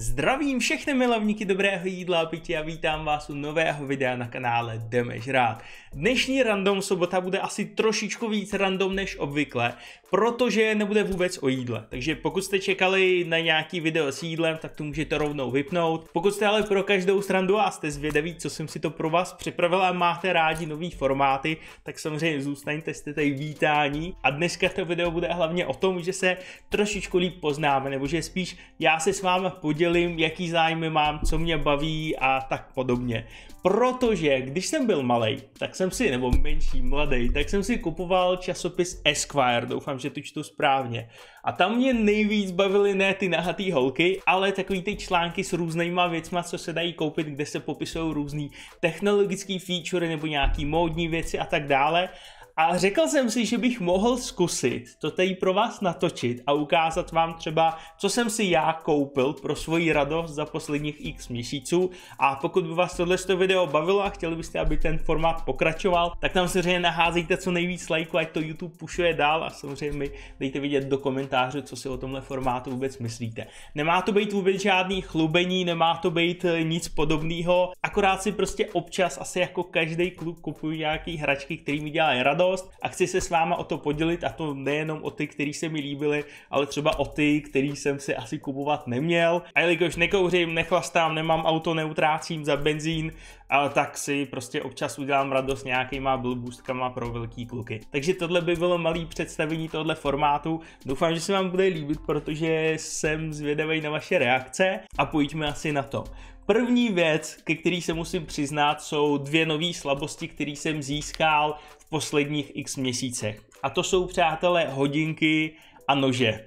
Zdravím všechny milovníky dobrého jídla a pití a vítám vás u nového videa na kanále Jdeme žrát. Dnešní random sobota bude asi trošičku víc random než obvykle, protože nebude vůbec o jídle. Takže pokud jste čekali na nějaký video s jídlem, tak to můžete rovnou vypnout. Pokud jste ale pro každou srandu a jste zvědaví, co jsem si to pro vás připravil a máte rádi nový formáty, tak samozřejmě zůstaňte, jste tady vítání. A dneska to video bude hlavně o tom, že se trošičku líp poznáme, nebo že spíš já se s vámi podělím sdělím, jaký zájmy mám, co mě baví a tak podobně. Protože když jsem byl malý, tak jsem si, nebo menší, mladý, tak jsem si kupoval časopis Esquire, doufám, že to čtu správně. A tam mě nejvíc bavily ne ty nahatý holky, ale takový ty články s různýma věcma, co se dají koupit, kde se popisují různé technologické feature nebo nějaký módní věci a tak dále. A řekl jsem si, že bych mohl zkusit to tady pro vás natočit a ukázat vám třeba, co jsem si já koupil pro svoji radost za posledních x měsíců. A pokud by vás tohle video bavilo a chtěli byste, aby ten formát pokračoval, tak tam samozřejmě naházejte co nejvíc lajků, ať to YouTube pušuje dál a samozřejmě mi dejte vidět do komentářů, co si o tomhle formátu vůbec myslíte. Nemá to být vůbec žádný chlubení, nemá to být eh, nic podobného, akorát si prostě občas asi jako každý klub kupuju nějaký hračky, který mi dělá radost záležitost a chci se s váma o to podělit a to nejenom o ty, který se mi líbily, ale třeba o ty, který jsem si asi kupovat neměl. A jelikož nekouřím, nechlastám, nemám auto, neutrácím za benzín, ale tak si prostě občas udělám radost nějakýma blbůstkama pro velký kluky. Takže tohle by bylo malý představení tohle formátu. Doufám, že se vám bude líbit, protože jsem zvědavý na vaše reakce a pojďme asi na to. První věc, ke který se musím přiznat, jsou dvě nové slabosti, které jsem získal v posledních x měsícech. A to jsou, přátelé, hodinky a nože.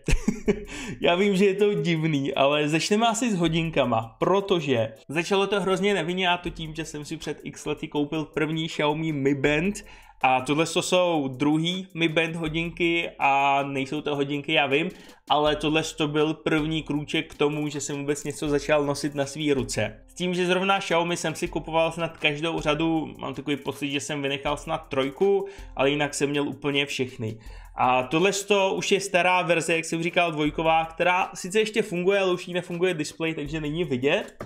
Já vím, že je to divný, ale začneme asi s hodinkama, protože začalo to hrozně nevinně a to tím, že jsem si před x lety koupil první Xiaomi Mi Band a tohle jsou druhý Mi Band hodinky a nejsou to hodinky, já vím, ale tohle to byl první krůček k tomu, že jsem vůbec něco začal nosit na své ruce. S tím, že zrovna Xiaomi jsem si kupoval snad každou řadu, mám takový pocit, že jsem vynechal snad trojku, ale jinak jsem měl úplně všechny. A tohle to už je stará verze, jak jsem říkal, dvojková, která sice ještě funguje, ale už jí nefunguje display, takže není vidět.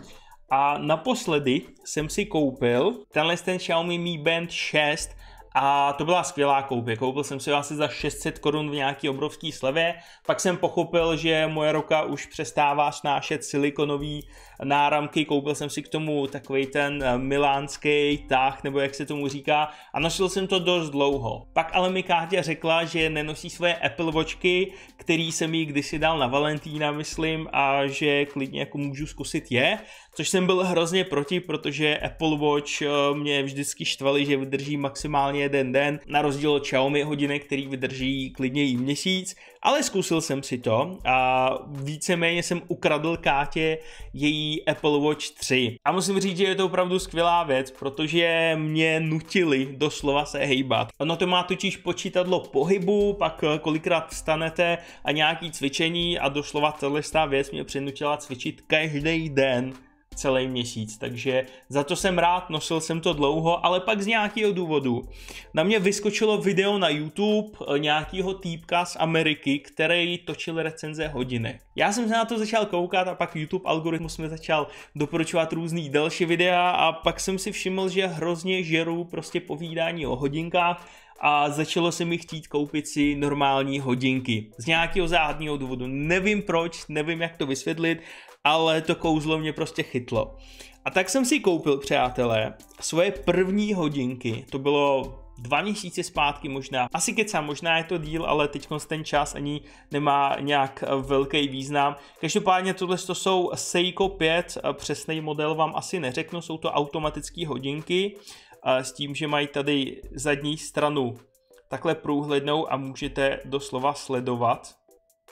A naposledy jsem si koupil tenhle ten Xiaomi Mi Band 6, a to byla skvělá koupě. Jako koupil jsem si ho asi za 600 korun v nějaký obrovský slevě, pak jsem pochopil, že moje ruka už přestává snášet silikonový náramky, koupil jsem si k tomu takový ten eh, milánský tah, nebo jak se tomu říká, a nosil jsem to dost dlouho. Pak ale mi Káťa řekla, že nenosí své Apple Watchky, který jsem jí kdysi dal na Valentína, myslím, a že klidně jako můžu zkusit je, což jsem byl hrozně proti, protože Apple Watch eh, mě vždycky štvali, že vydrží maximálně jeden den, na rozdíl od Xiaomi hodinek, který vydrží klidně i měsíc, ale zkusil jsem si to a víceméně jsem ukradl Kátě její Apple Watch 3. A musím říct, že je to opravdu skvělá věc, protože mě nutili doslova se hejbat. Ono to má totiž počítadlo pohybu, pak eh, kolikrát vstanete a nějaký cvičení a doslova tahle věc mě přinutila cvičit každý den celý měsíc, takže za to jsem rád, nosil jsem to dlouho, ale pak z nějakého důvodu na mě vyskočilo video na YouTube eh, nějakého týpka z Ameriky, který točil recenze hodiny. Já jsem se na to začal koukat a pak YouTube algoritmus mi začal doporučovat různý další videa a pak jsem si všiml, že hrozně žeru prostě povídání o hodinkách a začalo se mi chtít koupit si normální hodinky. Z nějakého záhadného důvodu. Nevím proč, nevím jak to vysvětlit, ale to kouzlo mě prostě chytlo. A tak jsem si koupil, přátelé, svoje první hodinky, to bylo dva měsíce zpátky možná. Asi kecám, možná je to díl, ale teď ten čas ani nemá nějak eh, velký význam. Každopádně tohle to jsou Seiko 5, eh, přesný model vám asi neřeknu, jsou to automatické hodinky eh, s tím, že mají tady zadní stranu takhle průhlednou a můžete doslova sledovat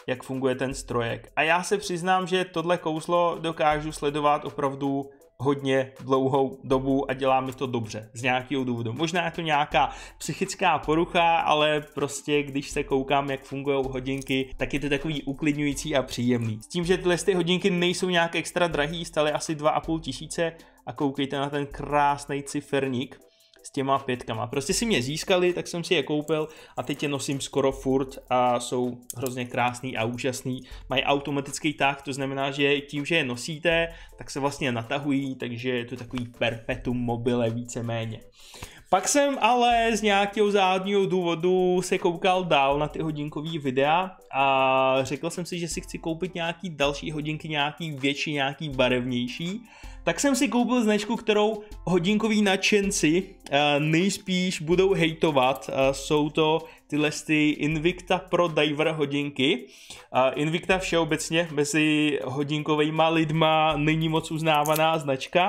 jak funguje ten strojek. A já se přiznám, že tohle kouzlo dokážu sledovat opravdu hodně dlouhou dobu a dělá mi to dobře z nějakého důvodu. Možná je to nějaká psychická porucha, ale prostě když se koukám, jak fungují hodinky, tak je to takový uklidňující a příjemný. S tím, že tyhle ty hodinky nejsou nějak extra drahý, staly asi 2,5 tisíce a koukejte na ten krásný ciferník s těma pětkama. Prostě si mě získali, tak jsem si je koupil a teď je nosím skoro furt a jsou hrozně krásný a úžasný. Mají automatický tah, to znamená, že tím, že je nosíte, tak se vlastně natahují, takže je to takový perpetuum mobile víceméně. Pak jsem ale z nějakého zádního důvodu se koukal dál na ty hodinkové videa a řekl jsem si, že si chci koupit nějaký další hodinky, nějaký větší, nějaký barevnější tak jsem si koupil značku, kterou hodinkoví nadšenci eh, nejspíš budou hejtovat. Eh, jsou to tyhle ty Invicta Pro Diver hodinky. Eh, Invicta všeobecně mezi hodinkovými lidma není moc uznávaná značka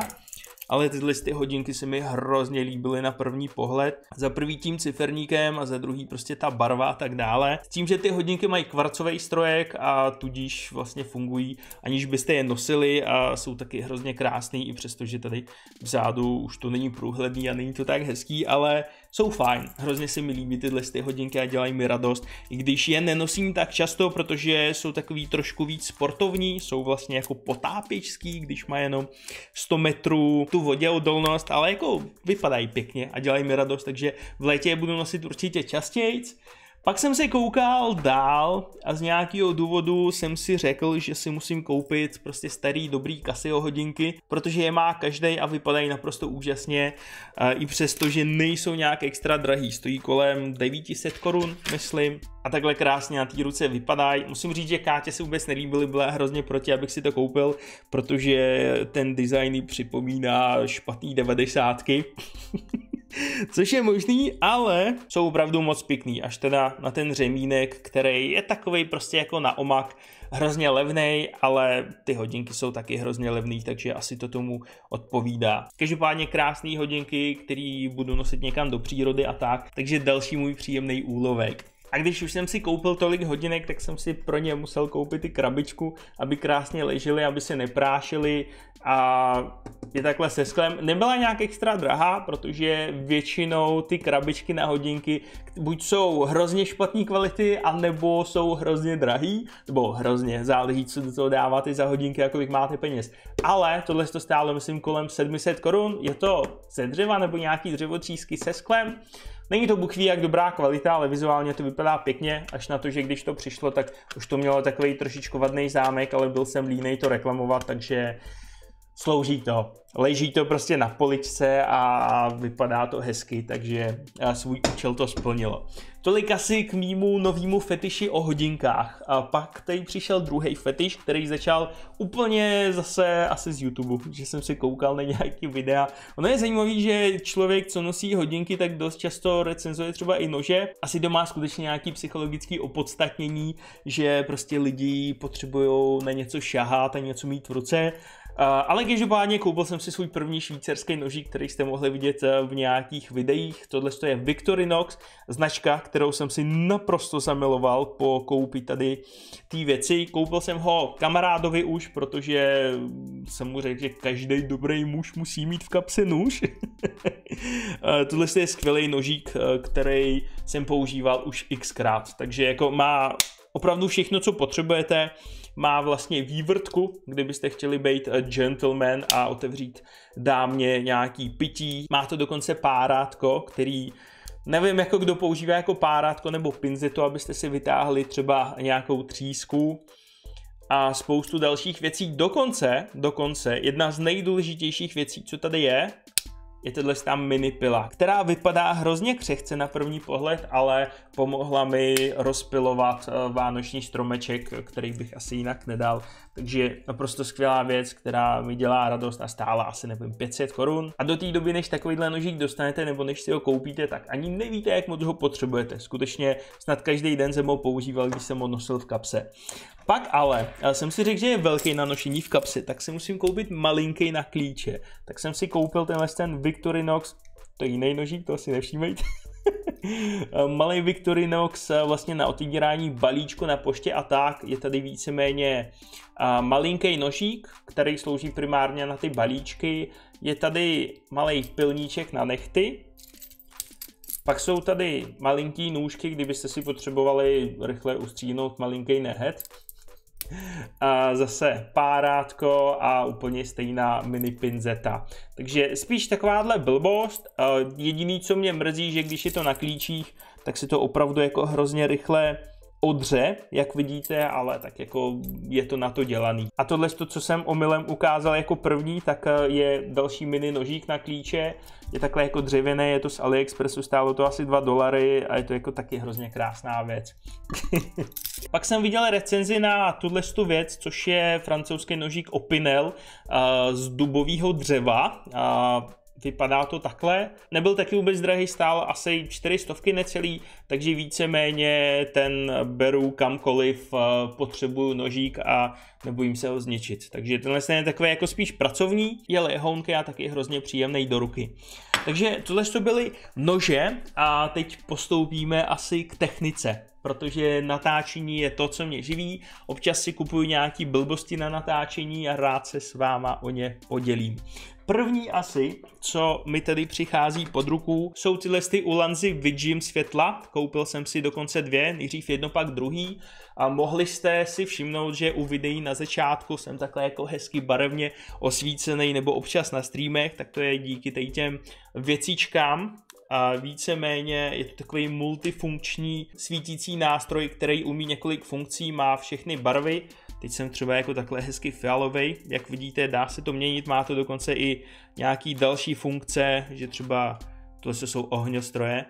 ale tyhle ty hodinky se mi hrozně líbily na první pohled. Za prvý tím ciferníkem a za druhý prostě ta barva a tak dále. S tím, že ty hodinky mají kvarcový strojek a tudíž vlastně fungují, aniž byste je nosili a jsou taky hrozně krásný, i přesto, že tady vzadu už to není průhledný a není to tak hezký, ale jsou fajn. Hrozně se mi líbí tyhle ty hodinky a dělají mi radost. I když je nenosím tak často, protože jsou takový trošku víc sportovní, jsou vlastně jako potápěčský, když má jenom 100 metrů tu vodě odolnost, ale jako vypadají pěkně a dělají mi radost, takže v létě je budu nosit určitě častěji. Pak jsem se koukal dál a z nějakého důvodu jsem si řekl, že si musím koupit prostě starý dobrý Casio hodinky, protože je má každý a vypadají naprosto úžasně, i přesto, že nejsou nějak extra drahý, stojí kolem 900 korun, myslím, a takhle krásně na té ruce vypadají. Musím říct, že Kátě se vůbec nelíbily, byla hrozně proti, abych si to koupil, protože ten design připomíná špatný devadesátky. Což je možný, ale jsou opravdu moc pěkný, až teda na ten řemínek, který je takový prostě jako na omak, hrozně levný, ale ty hodinky jsou taky hrozně levný, takže asi to tomu odpovídá. Každopádně krásné hodinky, které budu nosit někam do přírody a tak, takže další můj příjemný úlovek. A když už jsem si koupil tolik hodinek, tak jsem si pro ně musel koupit i krabičku, aby krásně ležely, aby se neprášily a je takhle se sklem. Nebyla nějak extra drahá, protože většinou ty krabičky na hodinky buď jsou hrozně špatné kvality, anebo jsou hrozně drahý, nebo hrozně, záleží, co do toho dáváte za hodinky a kolik máte peněz. Ale tohle to stálo, myslím, kolem 700 korun. Je to ze dřeva nebo nějaký dřevotřísky se sklem. Není to bukví jak dobrá kvalita, ale vizuálně to vypadá pěkně, až na to, že když to přišlo, tak už to mělo takový trošičku vadný zámek, ale byl jsem línej to reklamovat, takže slouží to. Leží to prostě na poličce a vypadá to hezky, takže eh, svůj účel to splnilo. Tolik asi k mýmu novému fetiši o hodinkách. A pak tady přišel druhý fetiš, který začal úplně zase asi z YouTube, že jsem si koukal na nějaký videa. Ono je zajímavé, že člověk, co nosí hodinky, tak dost často recenzuje třeba i nože. Asi to má skutečně nějaký psychologický opodstatnění, že prostě lidi potřebují na něco šahat a něco mít v ruce Eh, ale každopádně koupil jsem si svůj první švýcarský nožík, který jste mohli vidět eh, v nějakých videích. Tohle je Victorinox, značka, kterou jsem si naprosto zamiloval po koupi tady ty věci. Koupil jsem ho kamarádovi už, protože jsem mu řekl, že každý dobrý muž musí mít v kapse nůž. Eh, tohle je skvělý nožík, který jsem používal už xkrát, takže jako má opravdu všechno, co potřebujete, má vlastně vývrtku, kdybyste chtěli být eh, gentleman a otevřít dámě nějaký pití. Má to dokonce párátko, který Nevím, jako kdo používá jako párátko nebo pinzetu, abyste si vytáhli třeba nějakou třísku a spoustu dalších věcí. Dokonce, dokonce, jedna z nejdůležitějších věcí, co tady je, je tohle tam mini pila, která vypadá hrozně křehce na první pohled, ale pomohla mi rozpilovat eh, vánoční stromeček, který bych asi jinak nedal takže naprosto skvělá věc, která mi dělá radost a stála asi nevím 500 korun. A do té doby, než takovýhle nožík dostanete nebo než si ho koupíte, tak ani nevíte, jak moc ho potřebujete. Skutečně snad každý den jsem ho používal, když jsem ho nosil v kapse. Pak ale, ale jsem si řekl, že je velký na nošení v kapse, tak si musím koupit malinký na klíče. Tak jsem si koupil tenhle ten Victorinox, to je jiný nožík, to si nevšímejte. Malý Victorinox eh, vlastně na otvírání balíčku na poště a tak je tady víceméně eh, malinký nožík, který slouží primárně na ty balíčky. Je tady malý pilníček na nechty, pak jsou tady malinký nůžky, kdybyste si potřebovali rychle ustříhnout malinký nehet. A zase párátko a úplně stejná mini pinzeta. Takže spíš takováhle blbost. Jediný, co mě mrzí, že když je to na klíčích, tak se to opravdu jako hrozně rychle odře, jak vidíte, ale tak jako je to na to dělaný. A tohle, to, co jsem omylem ukázal jako první, tak eh, je další mini nožík na klíče, je takhle jako dřevěné, je to z AliExpressu, stálo to asi 2 dolary a je to jako taky hrozně krásná věc. Pak jsem viděl recenzi na tuhle věc, což je francouzský nožík Opinel uh, z dubového dřeva. Uh, vypadá to takhle. Nebyl taky vůbec drahý, stál asi 400 necelý, takže víceméně ten beru kamkoliv, eh, potřebuju nožík a nebojím se ho zničit. Takže tenhle je takový jako spíš pracovní, je lehounky a taky hrozně příjemný do ruky. Takže tohle to byly nože a teď postoupíme asi k technice protože natáčení je to, co mě živí. Občas si kupuju nějaký blbosti na natáčení a rád se s váma o ně podělím. První asi, co mi tedy přichází pod ruku, jsou tyhle ty ulanzy Vigim světla. Koupil jsem si dokonce dvě, nejdřív jedno, pak druhý. A mohli jste si všimnout, že u videí na začátku jsem takhle jako hezky barevně osvícený nebo občas na streamech, tak to je díky tady těm věcičkám, a víceméně je to takový multifunkční svítící nástroj, který umí několik funkcí, má všechny barvy Teď jsem třeba jako takhle hezky fialový, jak vidíte, dá se to měnit, má to dokonce i nějaký další funkce, že třeba tohle jsou ohňostroje,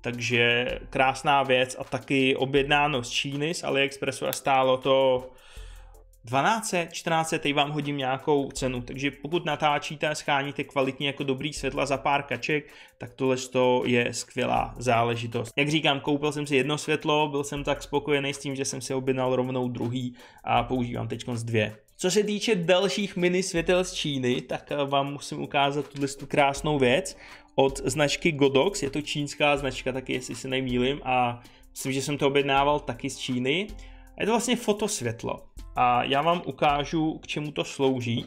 takže krásná věc a taky objednáno z Číny, z AliExpressu a stálo to 12, 14, teď vám hodím nějakou cenu. Takže pokud natáčíte a scháníte kvalitně jako dobrý světla za pár kaček, tak tohle je skvělá záležitost. Jak říkám, koupil jsem si jedno světlo, byl jsem tak spokojený s tím, že jsem si objednal rovnou druhý a používám teď z dvě. Co se týče dalších mini světel z Číny, tak eh, vám musím ukázat tuhle tu krásnou věc od značky Godox, je to čínská značka taky, jestli se nemýlim a myslím, že jsem to objednával taky z Číny. Je to vlastně fotosvětlo a já vám ukážu, k čemu to slouží.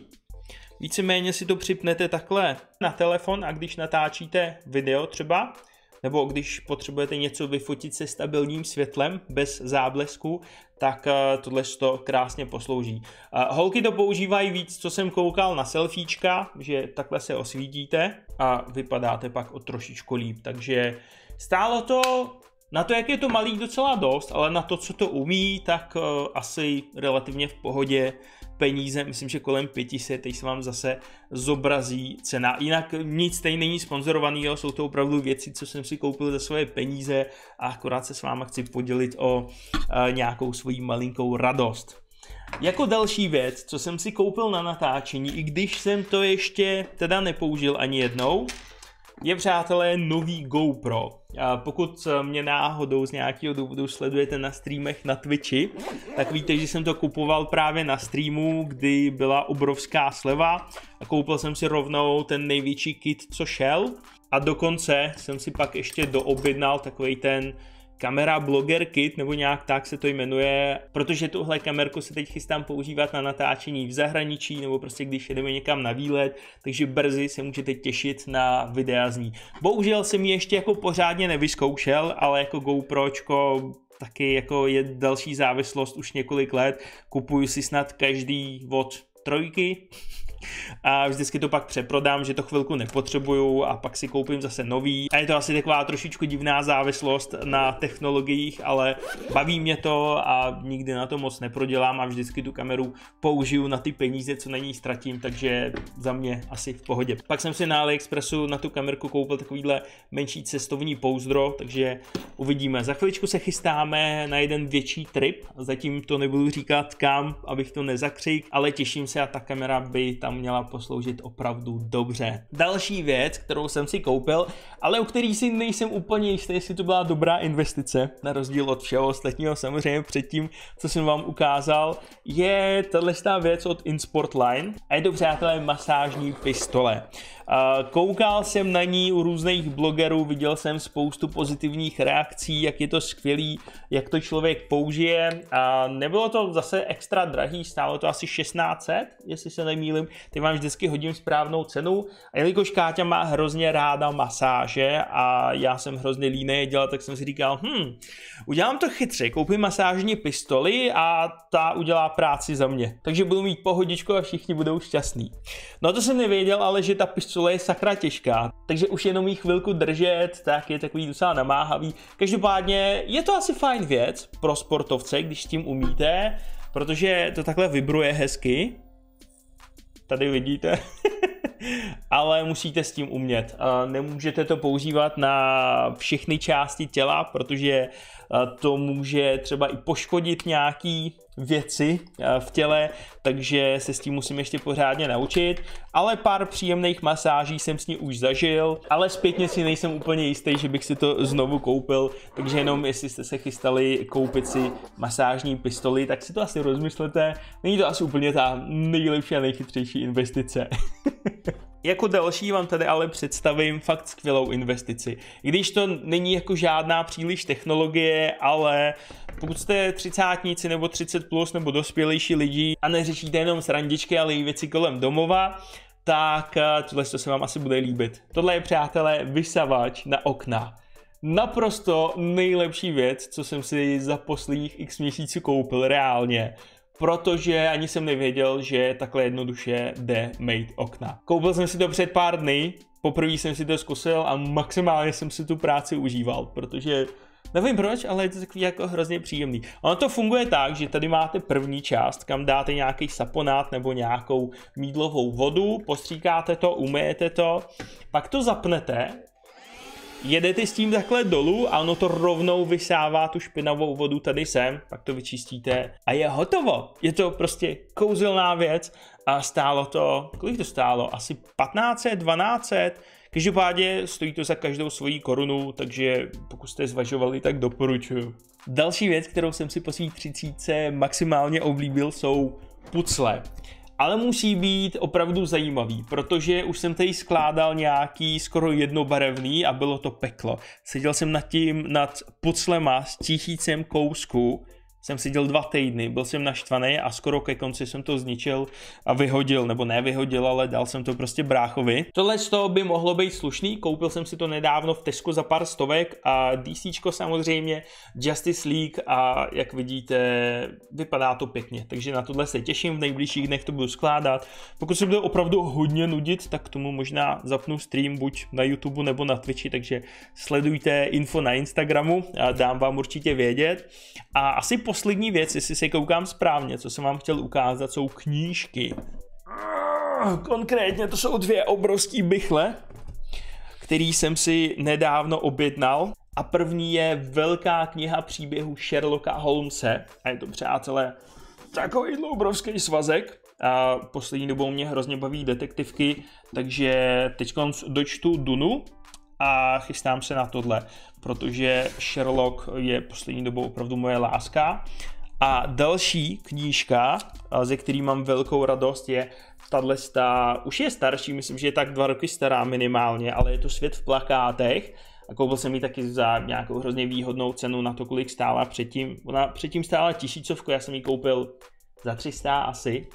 Víceméně si to připnete takhle na telefon a když natáčíte video třeba, nebo když potřebujete něco vyfotit se stabilním světlem bez záblesku, tak eh, tohle to krásně poslouží. Eh, holky to používají víc, co jsem koukal na selfiečka, že takhle se osvítíte a vypadáte pak o trošičku líp, takže stálo to na to, jak je to malý, docela dost, ale na to, co to umí, tak uh, asi relativně v pohodě peníze, myslím, že kolem 500, teď se vám zase zobrazí cena. Jinak nic tady není sponzorovaný, jo, jsou to opravdu věci, co jsem si koupil za svoje peníze a akorát se s váma chci podělit o uh, nějakou svoji malinkou radost. Jako další věc, co jsem si koupil na natáčení, i když jsem to ještě teda nepoužil ani jednou, je přátelé nový GoPro. Pokud eh, mě náhodou z nějakého důvodu sledujete na streamech na Twitchi, tak víte, že jsem to kupoval právě na streamu, kdy byla obrovská sleva a koupil jsem si rovnou ten největší kit, co šel. A dokonce jsem si pak ještě doobjednal takový ten kamera Blogger Kit, nebo nějak tak se to jmenuje, protože tuhle kamerku se teď chystám používat na natáčení v zahraničí, nebo prostě když jedeme někam na výlet, takže brzy se můžete těšit na videa z ní. Bohužel jsem ji ještě jako pořádně nevyzkoušel, ale jako GoPročko taky jako je další závislost už několik let. Kupuju si snad každý od trojky, a vždycky to pak přeprodám, že to chvilku nepotřebuju a pak si koupím zase nový. A je to asi taková trošičku divná závislost na technologiích, ale baví mě to a nikdy na to moc neprodělám a vždycky tu kameru použiju na ty peníze, co na ní ztratím, takže za mě asi v pohodě. Pak jsem si na AliExpressu na tu kamerku koupil takovýhle menší cestovní pouzdro, takže uvidíme. Za chviličku se chystáme na jeden větší trip, zatím to nebudu říkat kam, abych to nezakřik, ale těším se a ta kamera by tam měla posloužit opravdu dobře. Další věc, kterou jsem si koupil, ale u který si nejsem úplně jistý, jestli to byla dobrá investice, na rozdíl od všeho ostatního samozřejmě předtím, co jsem vám ukázal, je tato věc od Insportline a je to přátelé masážní pistole. Koukal jsem na ní u různých blogerů, viděl jsem spoustu pozitivních reakcí, jak je to skvělý, jak to člověk použije. A nebylo to zase extra drahý, stálo to asi 1600, jestli se nemýlim, ty vám vždycky hodím správnou cenu. A jelikož Káťa má hrozně ráda masáže a já jsem hrozně líný. dělat, tak jsem si říkal, hm, udělám to chytře, koupím masážní pistoli a ta udělá práci za mě. Takže budu mít pohodičku a všichni budou šťastní. No to jsem nevěděl, ale že ta pistole je sakra těžká, takže už jenom jí chvilku držet, tak je takový docela namáhavý. Každopádně je to asi fajn věc pro sportovce, když s tím umíte, protože to takhle vybruje hezky tady vidíte. ale musíte s tím umět. Nemůžete to používat na všechny části těla, protože e, to může třeba i poškodit nějaký věci e, v těle, takže se s tím musím ještě pořádně naučit. Ale pár příjemných masáží jsem s ní už zažil, ale zpětně si nejsem úplně jistý, že bych si to znovu koupil, takže jenom jestli jste se chystali koupit si masážní pistoli, tak si to asi rozmyslete. Není to asi úplně ta nejlepší a nejchytřejší investice. Jako další vám tady ale představím fakt skvělou investici. když to není jako žádná příliš technologie, ale pokud jste třicátníci nebo 30 plus nebo dospělejší lidi a neřešíte jenom srandičky, ale i věci kolem domova, tak eh, tohle se vám asi bude líbit. Tohle je, přátelé, vysavač na okna. Naprosto nejlepší věc, co jsem si za posledních x měsíců koupil reálně protože ani jsem nevěděl, že takhle jednoduše jde made okna. Koupil jsem si to před pár dny, poprvé jsem si to zkusil a maximálně jsem si tu práci užíval, protože Nevím proč, ale je to takový jako hrozně příjemný. Ono to funguje tak, že tady máte první část, kam dáte nějaký saponát nebo nějakou mídlovou vodu, postříkáte to, umyjete to, pak to zapnete jedete s tím takhle dolů a ono to rovnou vysává tu špinavou vodu tady sem, pak to vyčistíte a je hotovo. Je to prostě kouzelná věc a stálo to, kolik to stálo? Asi 1500, 1200, Každopádně stojí to za každou svoji korunu, takže pokud jste zvažovali, tak doporučuju. Další věc, kterou jsem si po svých třicíce maximálně oblíbil, jsou pucle ale musí být opravdu zajímavý, protože už jsem tady skládal nějaký skoro jednobarevný a bylo to peklo. Seděl jsem nad tím, nad puclema s tisícem kousků jsem seděl dva týdny, byl jsem naštvaný a skoro ke konci jsem to zničil a vyhodil, nebo nevyhodil, ale dal jsem to prostě bráchovi. Tohle z toho by mohlo být slušný, koupil jsem si to nedávno v Tesku za pár stovek a DC samozřejmě, Justice League a jak vidíte, vypadá to pěkně, takže na tohle se těším, v nejbližších dnech to budu skládat. Pokud se bude opravdu hodně nudit, tak tomu možná zapnu stream buď na YouTube nebo na Twitchi, takže sledujte info na Instagramu a dám vám určitě vědět. A asi po poslední věc, jestli se koukám správně, co jsem vám chtěl ukázat, jsou knížky. Konkrétně to jsou dvě obrovský bychle, který jsem si nedávno objednal. A první je velká kniha příběhu Sherlocka Holmesa. A je to přátelé takovýhle obrovský svazek. A poslední dobou mě hrozně baví detektivky, takže teď dočtu Dunu a chystám se na tohle, protože Sherlock je poslední dobou opravdu moje láska. A další knížka, eh, ze který mám velkou radost, je tahle stá, už je starší, myslím, že je tak dva roky stará minimálně, ale je to Svět v plakátech a koupil jsem ji taky za nějakou hrozně výhodnou cenu na to, kolik stála předtím. Ona předtím stála tisícovku, já jsem ji koupil za 300 asi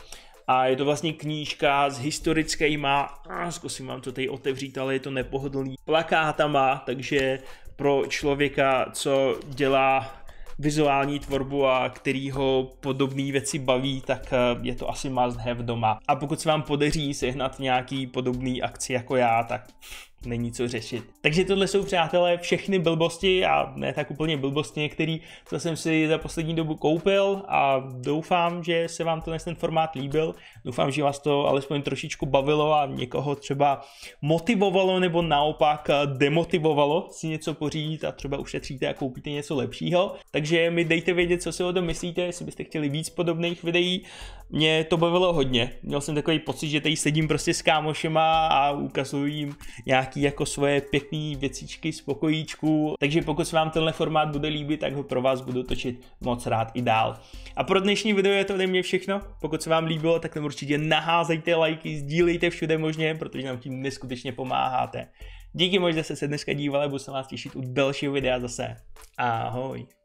a je to vlastně knížka s historickýma, a zkusím vám to tady otevřít, ale je to nepohodlný, plakátama, takže pro člověka, co dělá vizuální tvorbu a který ho podobné věci baví, tak eh, je to asi must have doma. A pokud se vám podaří sehnat nějaký podobný akci jako já, tak není co řešit. Takže tohle jsou přátelé všechny blbosti a ne tak úplně blbosti některý, co jsem si za poslední dobu koupil a doufám, že se vám tenhle ten formát líbil. Doufám, že vás to alespoň trošičku bavilo a někoho třeba motivovalo nebo naopak demotivovalo si něco pořídit a třeba ušetříte a koupíte něco lepšího. Takže mi dejte vědět, co si o tom myslíte, jestli byste chtěli víc podobných videí. Mě to bavilo hodně. Měl jsem takový pocit, že tady sedím prostě s kámošema a ukazuju jim nějaké nějaký jako svoje pěkné věcičky z pokojíčku. Takže pokud se vám tenhle formát bude líbit, tak ho pro vás budu točit moc rád i dál. A pro dnešní video je to ode mě všechno. Pokud se vám líbilo, tak tam určitě naházejte lajky, sdílejte všude možně, protože nám tím neskutečně pomáháte. Díky moc, že jste se dneska dívali, budu se vás těšit u dalšího videa zase. Ahoj.